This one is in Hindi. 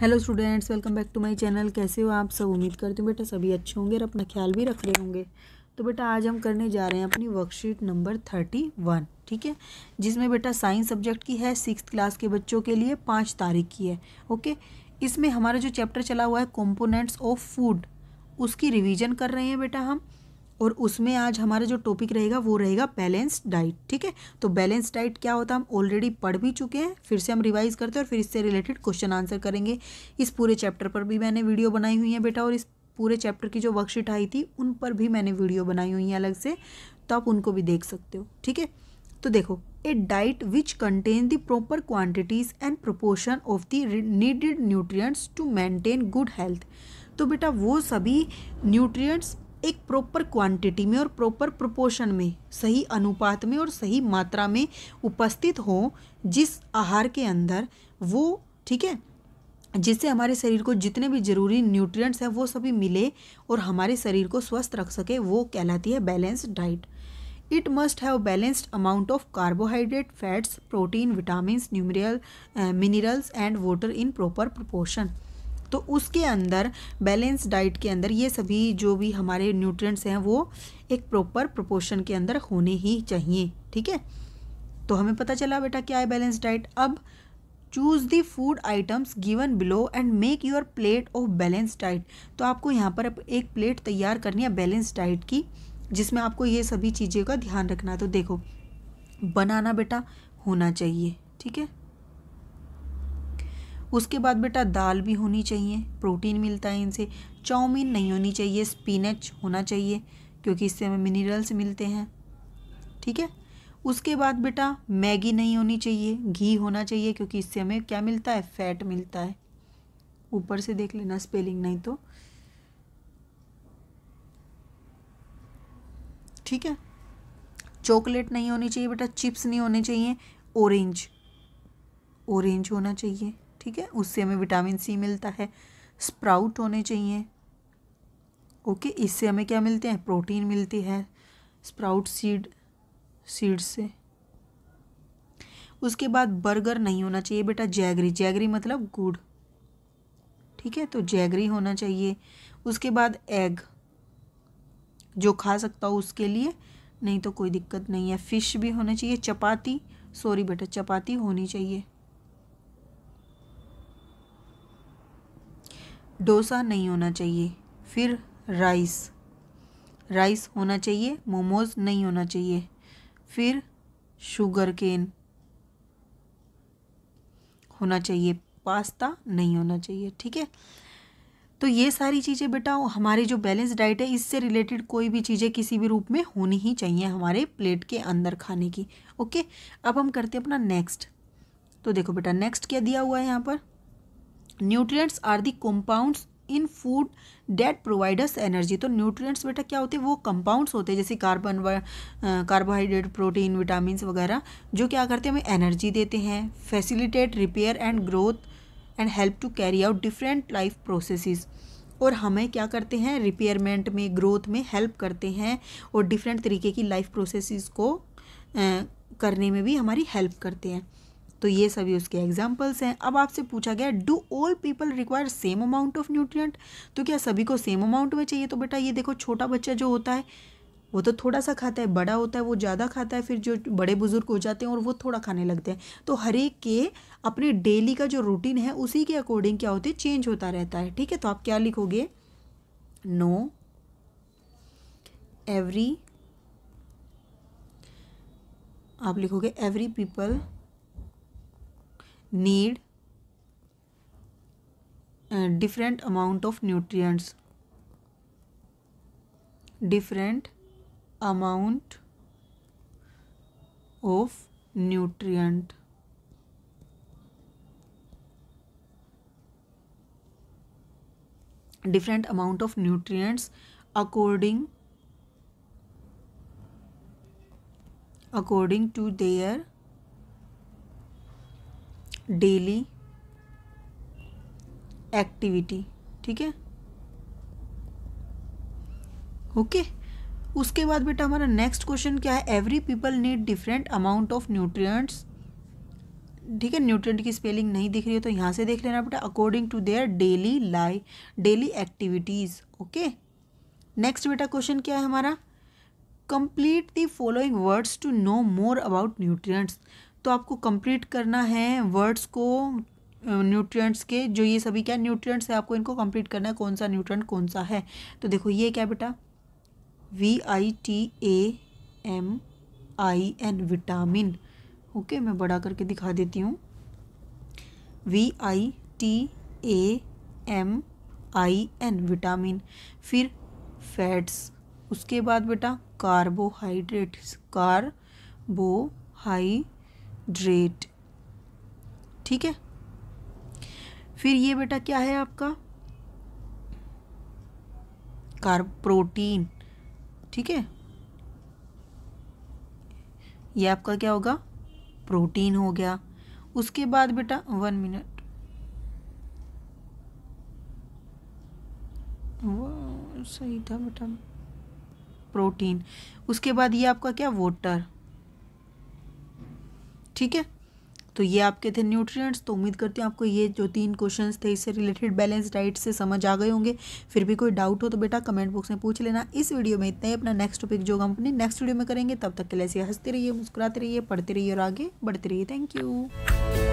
hello students welcome back to my channel कैसे हो आप सब उम्मीद करती हूँ बेटा सभी अच्छे होंगे और अपना ख्याल भी रख रहे होंगे तो बेटा आज हम करने जा रहे हैं अपनी वर्कशीट नंबर थर्टी वन ठीक है जिसमें बेटा साइंस सब्जेक्ट की है सिक्स क्लास के बच्चों के लिए पाँच तारीख की है ओके इसमें हमारा जो चैप्टर चला हुआ है कॉम्पोनेंट्स ऑफ फूड उसकी रिविज़न कर रहे हैं बेटा हम और उसमें आज हमारा जो टॉपिक रहेगा वो रहेगा बैलेंस्ड डाइट ठीक है तो बैलेंस डाइट क्या होता है हम ऑलरेडी पढ़ भी चुके हैं फिर से हम रिवाइज करते हैं और फिर इससे रिलेटेड क्वेश्चन आंसर करेंगे इस पूरे चैप्टर पर भी मैंने वीडियो बनाई हुई है बेटा और इस पूरे चैप्टर की जो वर्कशीट आई थी उन पर भी मैंने वीडियो बनाई हुई है अलग से तो आप उनको भी देख सकते हो ठीक है तो देखो a diet which contain the proper quantities and proportion of the needed nutrients to maintain good health तो बेटा वो सभी न्यूट्रिएंट्स एक प्रॉपर क्वांटिटी में और प्रॉपर प्रोपोर्शन में सही अनुपात में और सही मात्रा में उपस्थित हो जिस आहार के अंदर वो ठीक है जिससे हमारे शरीर को जितने भी जरूरी न्यूट्रिएंट्स हैं वो सभी मिले और हमारे शरीर को स्वस्थ रख सके वो कहलाती है balanced diet it must have balanced amount of carbohydrate fats protein vitamin न्यूमरियल minerals and water in proper proportion तो उसके अंदर बैलेंस डाइट के अंदर ये सभी जो भी हमारे न्यूट्रिएंट्स हैं वो एक प्रॉपर प्रोपोर्शन के अंदर होने ही चाहिए ठीक है तो हमें पता चला बेटा क्या है बैलेंस डाइट अब choose the food items given below and make your plate of balance diet तो आपको यहाँ पर एक प्लेट तैयार करनी है बैलेंस डाइट की जिसमें आपको ये सभी चीज़ों का ध्यान रखना है तो देखो बनाना बेटा होना चाहिए ठीक है उसके बाद बेटा दाल भी होनी चाहिए प्रोटीन मिलता है इनसे चाउमीन नहीं होनी चाहिए स्पिनच होना चाहिए क्योंकि इससे हमें मिनरल्स मिलते हैं ठीक है उसके बाद बेटा मैगी नहीं होनी चाहिए घी होना चाहिए क्योंकि इससे हमें क्या मिलता है फैट मिलता है ऊपर से देख लेना स्पेलिंग नहीं तो ठीक है चॉकलेट नहीं होनी चाहिए बेटा चिप्स नहीं होने चाहिए ऑरेंज ऑरेंज होना चाहिए ठीक है उससे हमें विटामिन सी मिलता है स्प्राउट होने चाहिए ओके इससे हमें क्या मिलते हैं प्रोटीन मिलती है स्प्राउट सीड सीड से उसके बाद बर्गर नहीं होना चाहिए बेटा जैगरी जैगरी मतलब गुड़ ठीक है तो जैगरी होना चाहिए उसके बाद एग जो खा सकता हो उसके लिए नहीं तो कोई दिक्कत नहीं है फ़िश भी होना चाहिए चपाती सॉरी बेटा चपाती होनी चाहिए डोसा नहीं होना चाहिए फिर राइस राइस होना चाहिए मोमोज नहीं होना चाहिए फिर शुगर केन होना चाहिए पास्ता नहीं होना चाहिए ठीक है तो ये सारी चीज़ें बेटा हमारी जो बैलेंस डाइट है इससे रिलेटेड कोई भी चीज़ें किसी भी रूप में होनी ही चाहिए हमारे प्लेट के अंदर खाने की ओके अब हम करते हैं अपना नेक्स्ट तो देखो बेटा नेक्स्ट क्या दिया हुआ है यहाँ पर nutrients are the compounds in food that provides energy तो न्यूट्रिएंट्स बेटा क्या होते हैं वो कंपाउंड्स होते हैं जैसे कार्बन कार्बोहाइड्रेट प्रोटीन विटामिन वगैरह जो क्या करते हैं हमें एनर्जी देते हैं facilitate repair and growth and help to carry out different life process और हमें क्या करते हैं रिपेयरमेंट में ग्रोथ में हेल्प करते हैं और डिफरेंट तरीके की लाइफ प्रोसेस को करने में भी हमारी हेल्प करते हैं तो ये सभी उसके एग्जाम्पल्स हैं अब आपसे पूछा गया do all people require same amount of nutrient तो क्या सभी को सेम अमाउंट में चाहिए तो बेटा ये देखो छोटा बच्चा जो होता है वो तो थोड़ा सा खाता है बड़ा होता है वो ज़्यादा खाता है फिर जो बड़े बुजुर्ग हो जाते हैं और वो थोड़ा खाने लगते हैं तो हर एक के अपने डेली का जो रूटीन है उसी के अकॉर्डिंग क्या होते हैं चेंज होता रहता है ठीक है तो आप क्या लिखोगे नो एवरी आप लिखोगे every people need a different amount of nutrients different amount of nutrient different amount of nutrients according according to their daily activity ठीक है ओके उसके बाद बेटा हमारा नेक्स्ट क्वेश्चन क्या है every people need different amount of nutrients ठीक है न्यूट्रिएंट की स्पेलिंग नहीं दिख रही है तो यहाँ से देख लेना बेटा according to their daily life daily activities okay next बेटा क्वेश्चन क्या है हमारा complete the following words to know more about nutrients तो आपको कंप्लीट करना है वर्ड्स को न्यूट्रिएंट्स के जो ये सभी क्या न्यूट्रिएंट्स है आपको इनको कंप्लीट करना है कौन सा न्यूट्रिएंट कौन सा है तो देखो ये क्या बेटा V I T A M I N vitamin okay मैं बड़ा करके दिखा देती हूँ V I T A M I N vitamin फिर फैट्स उसके बाद बेटा कार्बोहाइड्रेट्स कार्बोहाइड्रेट ड्रेट ठीक है फिर ये बेटा क्या है आपका कार प्रोटीन ठीक है ये आपका क्या होगा प्रोटीन हो गया उसके बाद बेटा वन मिनट वो सही था बेटा प्रोटीन उसके बाद ये आपका क्या वाटर ठीक है तो ये आपके थे न्यूट्रिएंट्स तो उम्मीद करती हूँ आपको ये जो तीन क्वेश्चंस थे इससे रिलेटेड बैलेंस डाइट से समझ आ गए होंगे फिर भी कोई डाउट हो तो बेटा कमेंट बॉक्स में पूछ लेना इस वीडियो में इतना ही अपना नेक्स्ट टॉपिक जो हम अपने नेक्स्ट वीडियो में करेंगे तब तक के लिए ऐसे हंसते रहिए मुस्कुराते रहिए पढ़ते रहिए और आगे बढ़ते रहिए थैंक यू